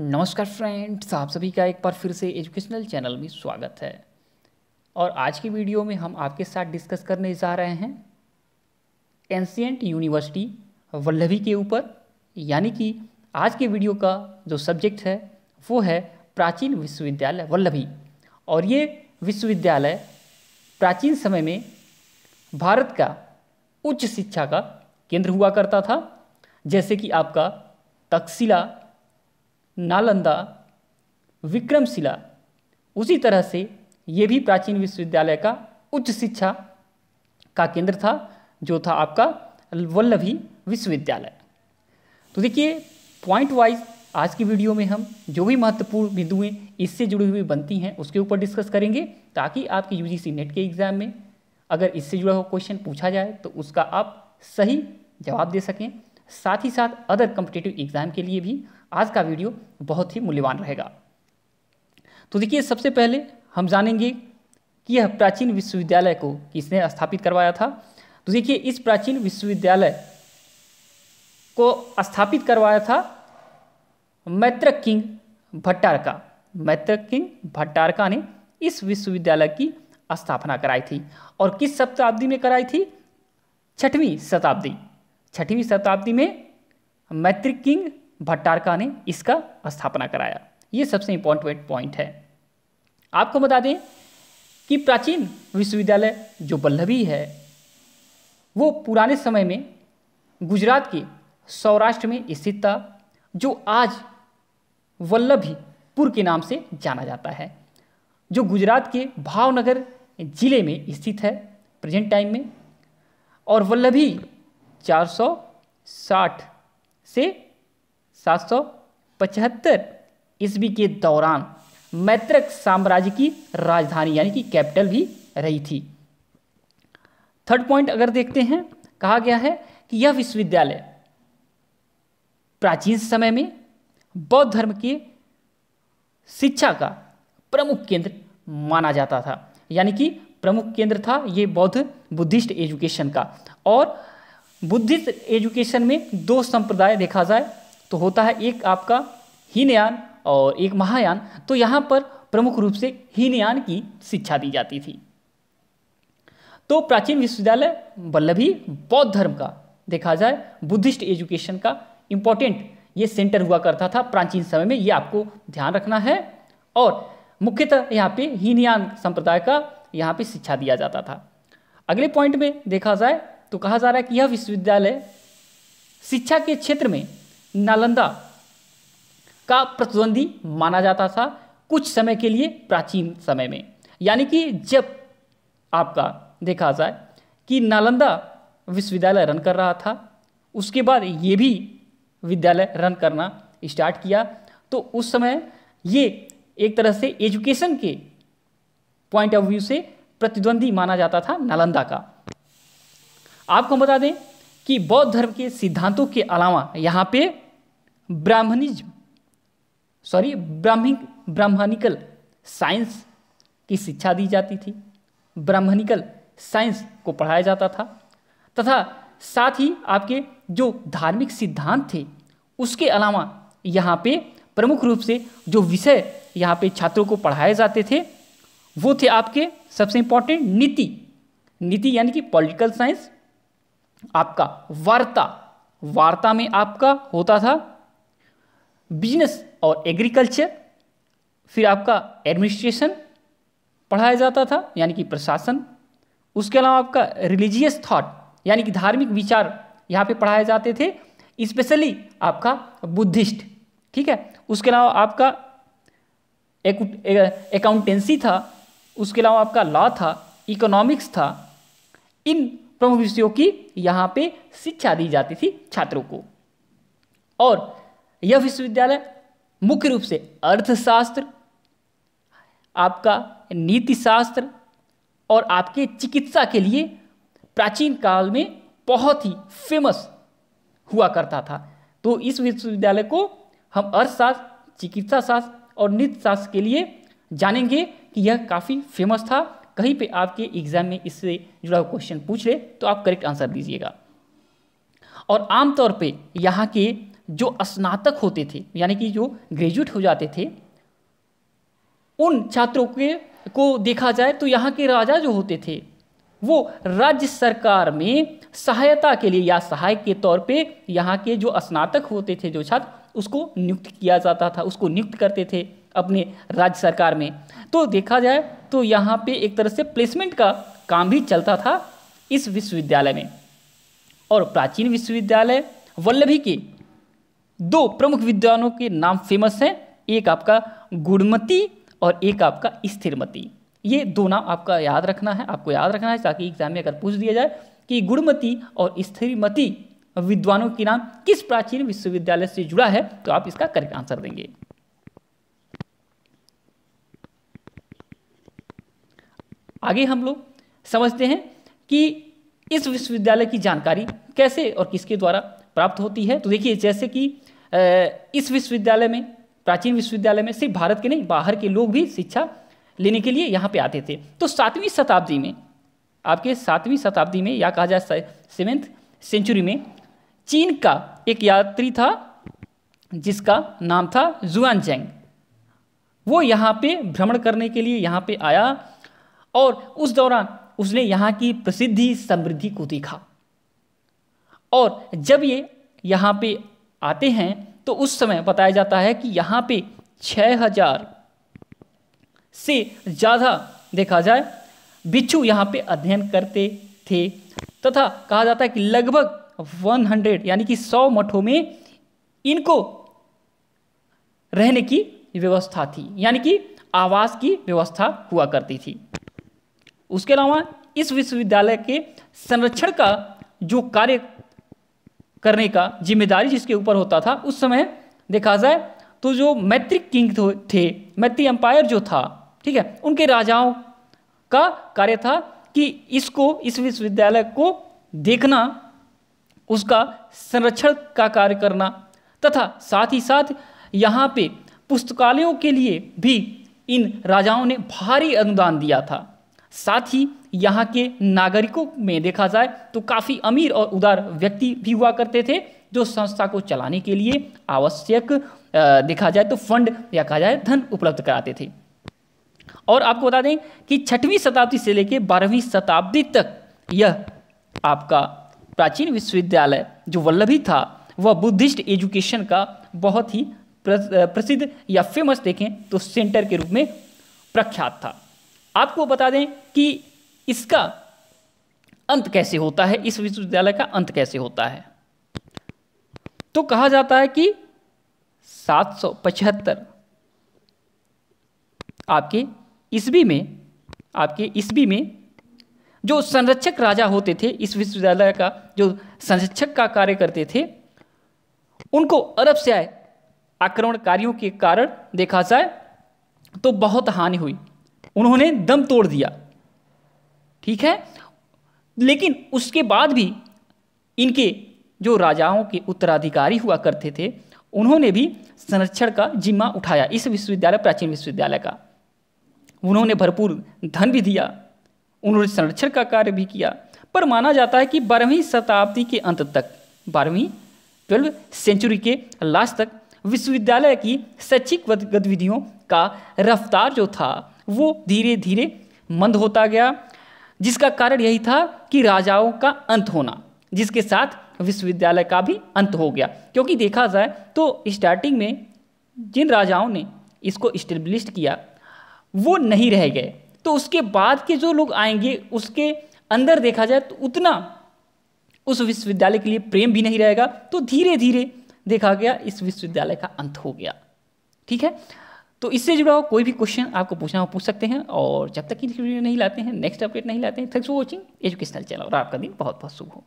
नमस्कार फ्रेंड्स आप सभी का एक बार फिर से एजुकेशनल चैनल में स्वागत है और आज की वीडियो में हम आपके साथ डिस्कस करने जा रहे हैं एंशियंट यूनिवर्सिटी वल्लभी के ऊपर यानी कि आज के वीडियो का जो सब्जेक्ट है वो है प्राचीन विश्वविद्यालय वल्लभी और ये विश्वविद्यालय प्राचीन समय में भारत का उच्च शिक्षा का केंद्र हुआ करता था जैसे कि आपका तकसीला नालंदा विक्रमशिला उसी तरह से ये भी प्राचीन विश्वविद्यालय का उच्च शिक्षा का केंद्र था जो था आपका वल्लभी विश्वविद्यालय तो देखिए पॉइंट वाइज आज की वीडियो में हम जो भी महत्वपूर्ण बिंदुएं इससे जुड़ी हुई बनती हैं उसके ऊपर डिस्कस करेंगे ताकि आपके यूजीसी नेट के एग्ज़ाम में अगर इससे जुड़ा हुआ क्वेश्चन पूछा जाए तो उसका आप सही जवाब दे सकें साथ ही साथ अदर कम्पिटेटिव एग्ज़ाम के लिए भी आज का वीडियो बहुत ही मूल्यवान रहेगा तो देखिए सबसे पहले हम जानेंगे कि यह प्राचीन विश्वविद्यालय को किसने स्थापित करवाया था तो देखिए इस प्राचीन विश्वविद्यालय को स्थापित करवाया था मैत्र किंग भट्टारका मैत्र किंग भट्टारका ने इस विश्वविद्यालय की स्थापना कराई थी और किस शताब्दी में कराई थी छठवीं शताब्दी छठवीं शताब्दी में मैत्र किंग भट्टारका ने इसका स्थापना कराया ये सबसे इम्पोर्टेंट पॉइंट है आपको बता दें कि प्राचीन विश्वविद्यालय जो बल्लभी है वो पुराने समय में गुजरात के सौराष्ट्र में स्थित था जो आज वल्लभीपुर के नाम से जाना जाता है जो गुजरात के भावनगर जिले में स्थित है प्रेजेंट टाइम में और वल्लभी 460 से सात सौ पचहत्तर ईस्वी के दौरान मैत्रक साम्राज्य की राजधानी यानी कि कैपिटल भी रही थी थर्ड पॉइंट अगर देखते हैं कहा गया है कि यह विश्वविद्यालय प्राचीन समय में बौद्ध धर्म के शिक्षा का प्रमुख केंद्र माना जाता था यानी कि प्रमुख केंद्र था ये बौद्ध बुद्धिस्ट एजुकेशन का और बुद्धिस्ट एजुकेशन में दो संप्रदाय देखा जाए तो होता है एक आपका हीनयान और एक महायान तो यहाँ पर प्रमुख रूप से हीनयान की शिक्षा दी जाती थी तो प्राचीन विश्वविद्यालय वल्लभी बौद्ध धर्म का देखा जाए बुद्धिस्ट एजुकेशन का इम्पोर्टेंट ये सेंटर हुआ करता था प्राचीन समय में ये आपको ध्यान रखना है और मुख्यतः यहाँ पे हीनयान संप्रदाय का यहाँ पे शिक्षा दिया जाता था अगले पॉइंट में देखा जाए तो कहा जा रहा है कि यह विश्वविद्यालय शिक्षा के क्षेत्र में नालंदा का प्रतिद्वंदी माना जाता था कुछ समय के लिए प्राचीन समय में यानी कि जब आपका देखा जाए कि नालंदा विश्वविद्यालय रन कर रहा था उसके बाद ये भी विद्यालय रन करना स्टार्ट किया तो उस समय ये एक तरह से एजुकेशन के पॉइंट ऑफ व्यू से प्रतिद्वंदी माना जाता था नालंदा का आपको बता दें कि बौद्ध धर्म के सिद्धांतों के अलावा यहाँ पे Brahmanism sorry Brahmic Brahmanical science की शिक्षा दी जाती थी ब्राह्मणिकल साइंस को पढ़ाया जाता था तथा साथ ही आपके जो धार्मिक सिद्धांत थे उसके अलावा यहाँ पे प्रमुख रूप से जो विषय यहाँ पे छात्रों को पढ़ाए जाते थे वो थे आपके सबसे इम्पोर्टेंट नीति नीति यानी कि पॉलिटिकल साइंस आपका वार्ता वार्ता में आपका होता था बिजनेस और एग्रीकल्चर फिर आपका एडमिनिस्ट्रेशन पढ़ाया जाता था यानी कि प्रशासन उसके अलावा आपका रिलीजियस थॉट यानी कि धार्मिक विचार यहाँ पे पढ़ाए जाते थे स्पेशली आपका बुद्धिस्ट ठीक है उसके अलावा आपका अकाउंटेंसी था उसके अलावा आपका लॉ था इकोनॉमिक्स था इन प्रमुख विषयों की यहाँ पे शिक्षा दी जाती थी छात्रों को और यह विश्वविद्यालय मुख्य रूप से अर्थशास्त्र आपका नीति शास्त्र और आपके चिकित्सा के लिए प्राचीन काल में बहुत ही फेमस हुआ करता था तो इस विश्वविद्यालय को हम अर्थशास्त्र चिकित्सा शास्त्र और नीति शास्त्र के लिए जानेंगे कि यह काफ़ी फेमस था कहीं पे आपके एग्जाम में इससे जुड़ा हुआ क्वेश्चन पूछ ले तो आप करेक्ट आंसर दीजिएगा और आमतौर पे यहाँ के जो स्नातक होते थे यानी कि जो ग्रेजुएट हो जाते थे उन छात्रों के को देखा जाए तो यहाँ के राजा जो होते थे वो राज्य सरकार में सहायता के लिए या सहायक के तौर पे यहाँ के जो स्नातक होते थे जो छात्र उसको नियुक्त किया जाता था उसको नियुक्त करते थे अपने राज्य सरकार में तो देखा जाए तो यहाँ पे एक तरह से प्लेसमेंट का काम भी चलता था इस विश्वविद्यालय में और प्राचीन विश्वविद्यालय वल्लभी के दो प्रमुख विद्वानों के नाम फेमस हैं एक आपका गुणमती और एक आपका स्थिरमती ये दो नाम आपका याद रखना है आपको याद रखना है ताकि एग्जाम में अगर पूछ दिया जाए कि गुणमती और स्थिरमती विद्वानों के नाम किस प्राचीन विश्वविद्यालय से जुड़ा है तो आप इसका करेक्ट आंसर देंगे आगे हम लोग समझते हैं कि इस विश्वविद्यालय की जानकारी कैसे और किसके द्वारा प्राप्त होती है तो देखिए जैसे कि इस विश्वविद्यालय में प्राचीन विश्वविद्यालय में सिर्फ भारत के नहीं बाहर के लोग भी शिक्षा लेने के लिए यहाँ पे आते थे तो सातवीं शताब्दी में आपके सातवीं शताब्दी में या कहा जाए सेवेंथ सेंचुरी में चीन का एक यात्री था जिसका नाम था जुआन जैंग वो यहाँ पे भ्रमण करने के लिए यहाँ पे आया और उस दौरान उसने यहाँ की प्रसिद्धि समृद्धि को देखा और जब ये यहाँ पे आते हैं तो उस समय बताया जाता है कि यहाँ पे छः हजार से ज़्यादा देखा जाए बिच्छू यहाँ पे अध्ययन करते थे तथा कहा जाता है कि लगभग 100 यानी कि 100 मठों में इनको रहने की व्यवस्था थी यानी कि आवास की व्यवस्था हुआ करती थी उसके अलावा इस विश्वविद्यालय के संरक्षण का जो कार्य करने का जिम्मेदारी जिसके ऊपर होता था उस समय देखा जाए तो जो मैत्रिक किंग थे मैत्री एम्पायर जो था ठीक है उनके राजाओं का कार्य था कि इसको इस विश्वविद्यालय को देखना उसका संरक्षण का कार्य करना तथा साथ ही साथ यहाँ पे पुस्तकालयों के लिए भी इन राजाओं ने भारी अनुदान दिया था साथ ही यहाँ के नागरिकों में देखा जाए तो काफ़ी अमीर और उदार व्यक्ति भी हुआ करते थे जो संस्था को चलाने के लिए आवश्यक देखा जाए तो फंड या कहा जाए धन उपलब्ध कराते थे और आपको बता दें कि छठवीं शताब्दी से लेकर बारहवीं शताब्दी तक यह आपका प्राचीन विश्वविद्यालय जो वल्लभी था वह बुद्धिस्ट एजुकेशन का बहुत ही प्रसिद्ध या फेमस देखें तो सेंटर के रूप में प्रख्यात था आपको बता दें कि इसका अंत कैसे होता है इस विश्वविद्यालय का अंत कैसे होता है तो कहा जाता है कि 775 आपके ईस्वी में आपके ईस्वी में जो संरक्षक राजा होते थे इस विश्वविद्यालय का जो संरक्षक का कार्य करते थे उनको अरब से आए आक्रमणकारियों के कारण देखा जाए तो बहुत हानि हुई उन्होंने दम तोड़ दिया ठीक है लेकिन उसके बाद भी इनके जो राजाओं के उत्तराधिकारी हुआ करते थे उन्होंने भी संरक्षण का जिम्मा उठाया इस विश्वविद्यालय प्राचीन विश्वविद्यालय का उन्होंने भरपूर धन भी दिया उन्होंने संरक्षण का कार्य भी किया पर माना जाता है कि बारहवीं शताब्दी के अंत तक बारहवीं ट्वेल्व सेंचुरी के लास्ट तक विश्वविद्यालय की शैक्षिक गतिविधियों का रफ्तार जो था वो धीरे धीरे मंद होता गया जिसका कारण यही था कि राजाओं का अंत होना जिसके साथ विश्वविद्यालय का भी अंत हो गया क्योंकि देखा जाए तो स्टार्टिंग में जिन राजाओं ने इसको इस्टेब्लिश किया वो नहीं रह गए तो उसके बाद के जो लोग आएंगे उसके अंदर देखा जाए तो उतना उस विश्वविद्यालय के लिए प्रेम भी नहीं रहेगा तो धीरे धीरे देखा गया इस विश्वविद्यालय का अंत हो गया ठीक है तो इससे जुड़ा हुआ कोई भी क्वेश्चन आपको पूछना हो पूछ सकते हैं और जब तक की वीडियो नहीं लाते हैं नेक्स्ट अपडेट नहीं लाते हैं thanks for watching educational channel और आपका दिन बहुत बहुत शुभ हो